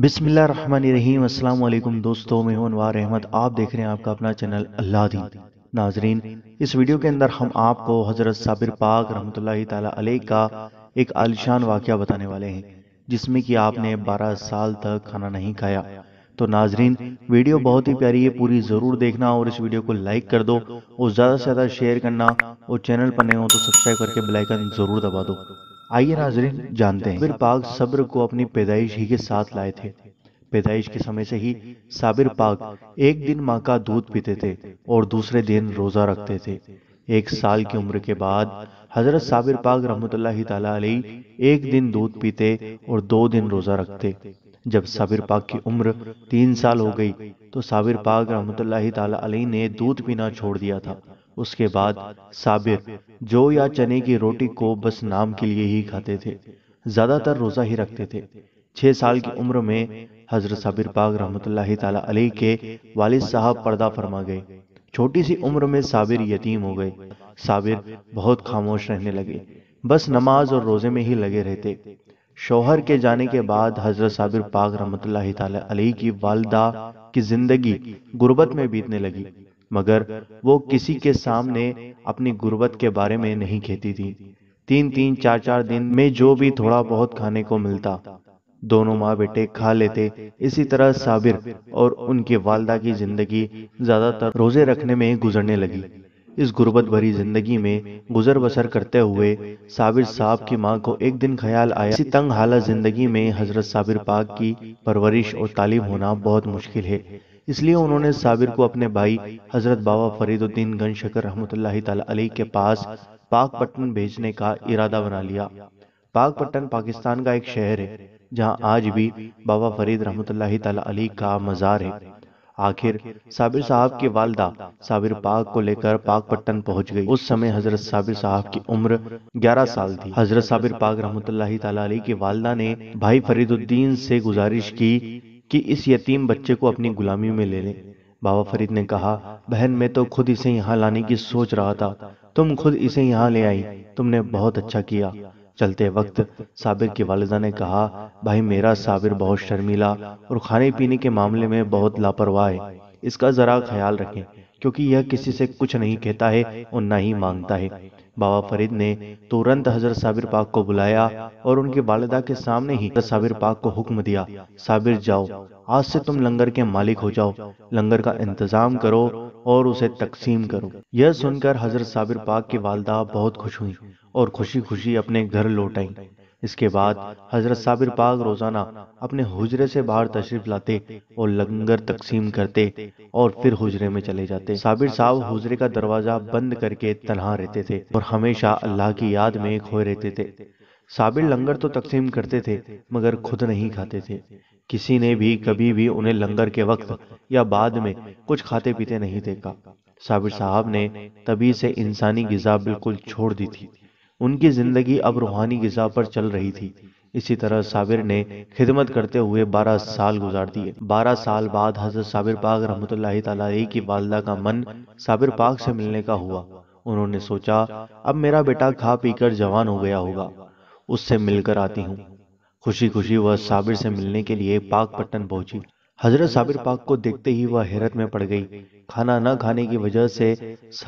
बिसमीम अल्लाम दोस्तों मैं हूं अनवार अहमद आप देख रहे हैं आपका अपना चैनल अल्लाह दीन नाजरीन इस वीडियो के अंदर हम आपको हज़रत साबिर पाक रहमत अलैह का एक आलिशान वाक़ बताने वाले हैं जिसमें कि आपने 12 साल तक खाना नहीं खाया तो नाजरीन वीडियो बहुत ही प्यारी है पूरी ज़रूर देखना और इस वीडियो को लाइक कर दो और ज़्यादा से ज़्यादा शेयर करना और चैनल पर नए हो तो सब्सक्राइब करके बेलाइकन ज़रूर दबा दो आइए नाजरीन जानते हैं पाक सब्र को अपनी पैदाइश ही के साथ लाए थे पैदाइश के समय से ही साबिर पाक एक दिन माँ का दूध पीते थे और दूसरे दिन रोज़ा रखते थे एक साल की उम्र के बाद हजरत साबिर पाक रहमत ताली एक दिन दूध पीते और दो दिन रोज़ा रखते जब साबिर पाक की उम्र तीन साल हो गई तो साबिर पाक रहमत ताली ने दूध पीना छोड़ दिया था उसके बाद साबिर जो या चने की रोटी को बस नाम के लिए ही खाते थे ज़्यादातर रोज़ा ही रखते थे छह साल की उम्र में हज़रत साबिर पाग रहमत अली के वालिद साहब पर्दा फरमा गए छोटी सी उम्र में साबिर यतीम हो गए साबिर बहुत खामोश रहने लगे बस नमाज और रोज़े में ही लगे रहते शोहर के जाने के बाद हजरत साबिर पाक रहमत अली की वालदा की ज़िंदगी गुर्बत में बीतने लगी मगर वो किसी के सामने अपनी गुर्बत के बारे में नहीं कहती थी तीन तीन चार चार दिन में जो भी थोड़ा बहुत खाने को मिलता दोनों माँ बेटे खा लेते इसी तरह साबिर और उनके वालदा की जिंदगी ज्यादातर रोजे रखने में गुजरने लगी इस गुर्बत भरी जिंदगी में गुजर बसर करते हुए साबिर साहब की माँ को एक दिन ख्याल आया इसी तंग हालत जिंदगी में हजरत साबिर पाक की परवरिश और तालीम होना बहुत मुश्किल है इसलिए उन्होंने साबिर को अपने भाई हजरत बाबा फरीदुद्दीन गन शकर रहमत अली के पास पाकपट्टन भेजने का इरादा बना लिया पाकपट्टन पाकिस्तान का एक शहर है जहां आज भी बाबा फरीद रहमत अली का मज़ार है आखिर साबिर साहब की वालदा साबिर पाक को लेकर पाकपट्टन पहुंच गई उस समय हजरत साबिर साहब की उम्र 11 साल थी हजरत साबिर पाक रहमत अली की वालदा ने भाई फरीदुद्दीन से गुजारिश की कि इस यतीम बच्चे को अपनी गुलामी में ले लें बाबा फरीद ने कहा बहन मैं तो खुद इसे यहाँ लाने की सोच रहा था तुम खुद इसे यहाँ ले आई तुमने बहुत अच्छा किया चलते वक्त साबिर की वालदा ने कहा भाई मेरा साबिर बहुत शर्मीला और खाने पीने के मामले में बहुत लापरवाह है इसका ज़रा ख्याल रखें क्योंकि यह किसी से कुछ नहीं कहता है और ना ही मांगता है बाबा फरीद ने तुरंत हजरत साबिर पाक को बुलाया और उनके वालदा के सामने ही साबिर पाक को हुक्म दिया साबिर जाओ आज से तुम लंगर के मालिक हो जाओ लंगर का इंतजाम करो और उसे तकसीम करो यह सुनकर हजरत साबिर पाक की वालदा बहुत खुश हुई और खुशी खुशी अपने घर लौट आई इसके बाद हज़रत साबिर पाक रोज़ाना अपने हुजरे से बाहर तशरीफ़ लाते और लंगर तकसीम करते और फिर हुजरे में चले जाते साबिर साहब हुजरे का दरवाज़ा बंद करके तनहा रहते थे और हमेशा अल्लाह की याद में खोए रहते थे साबिर लंगर तो तकसीम करते थे मगर खुद नहीं खाते थे किसी ने भी कभी भी उन्हें लंगर के वक्त या बाद में कुछ खाते पीते नहीं देखा साबिर साहब ने तभी से इंसानी गज़ा बिल्कुल छोड़ दी थी उनकी ज़िंदगी अब रूहानी ग़िज़ा पर चल रही थी इसी तरह साबिर ने खिदमत करते हुए 12 साल गुजार दिए 12 साल बाद हज़रत साबिर पाक रहमत की वालदा का मन साबिर पाक से मिलने का हुआ उन्होंने सोचा अब मेरा बेटा खा पीकर जवान हो गया होगा उससे मिलकर आती हूँ खुशी खुशी वह साबिर से मिलने के लिए पाकपट्टन पहुंची हजरत साबिर पाक को देखते ही वह हैरत में पड़ गई खाना न खाने की वजह से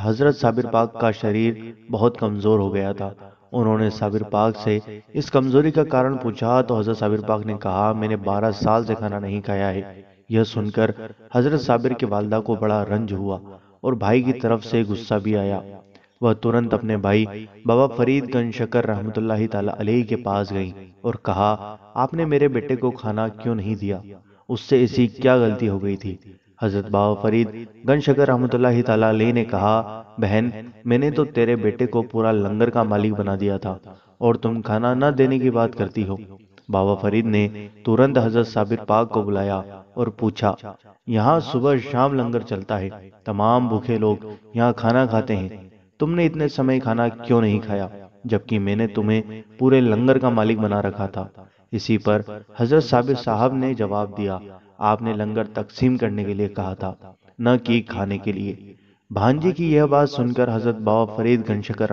हजरत साबिर पाक का शरीर बहुत कमज़ोर हो गया था उन्होंने साबिर पाक से इस कमज़ोरी का कारण पूछा तो हजरत साबिर पाक ने कहा मैंने 12 साल से खाना नहीं खाया है यह सुनकर हजरत साबिर के वालदा को बड़ा रंज हुआ और भाई की तरफ से गुस्सा भी आया वह तुरंत अपने भाई बाबा फरीद गंज शकर रहमत के पास गई और कहा आपने मेरे बेटे को खाना क्यों नहीं दिया उससे ऐसी क्या गलती हो गई थी हजरत बाबा फरीद गन रहमत रहमतल्ला ने कहा बहन मैंने तो तेरे बेटे को पूरा लंगर का मालिक बना दिया था और तुम खाना न देने की बात करती हो बाबा फरीद ने तुरंत हजरत साबिर पाक को बुलाया और पूछा यहाँ सुबह शाम लंगर चलता है तमाम भूखे लोग यहाँ खाना खाते हैं तुमने इतने समय खाना क्यों नहीं खाया जबकि मैंने तुम्हें पूरे लंगर का मालिक बना रखा था इसी पर हजरत साबिर साहब ने जवाब दिया आपने लंगर तकसीम करने के लिए कहा था न कि खाने के लिए भांजे की यह बात सुनकर हजरत बाबा फरीद घनशकर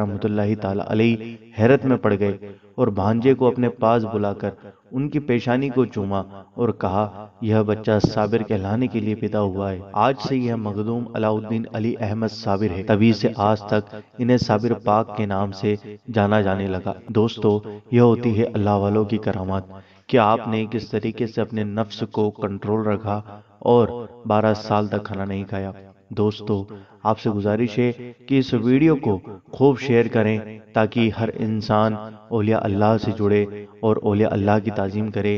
हैरत में पड़ गए और भांजे को अपने पास बुलाकर उनकी पेशानी को चूमा और कहा यह बच्चा साबिर कहलाने के लिए पैदा हुआ है आज से यह मखदूम अलाउद्दीन अली अहमद साबिर है तभी से आज तक इन्हें साबिर पाक के नाम से जाना जाने लगा दोस्तों यह होती है अल्लाह वालों की करामात क्या आपने किस तरीके से अपने नफ्स को कंट्रोल रखा और 12 साल तक खाना नहीं खाया दोस्तों आपसे गुजारिश है कि इस वीडियो को खूब शेयर करें ताकि हर इंसान ओलिया अल्लाह से जुड़े और ओलिया अल्लाह की ताज़ीम करे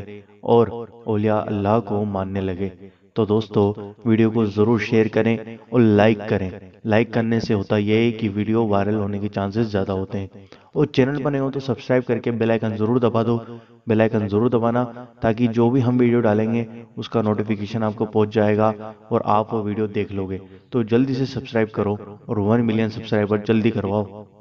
और ओलिया अल्लाह को मानने लगे तो दोस्तों वीडियो को ज़रूर शेयर करें और लाइक करें लाइक करने से होता यह है कि वीडियो वायरल होने के चांसेस ज़्यादा होते हैं और चैनल बने हो तो सब्सक्राइब करके बेल आइकन ज़रूर दबा दो बेल आइकन ज़रूर दबाना ताकि जो भी हम वीडियो डालेंगे उसका नोटिफिकेशन आपको पहुंच जाएगा और आप वो वीडियो देख लोगे तो जल्दी से सब्सक्राइब करो और वन मिलियन सब्सक्राइबर जल्दी करवाओ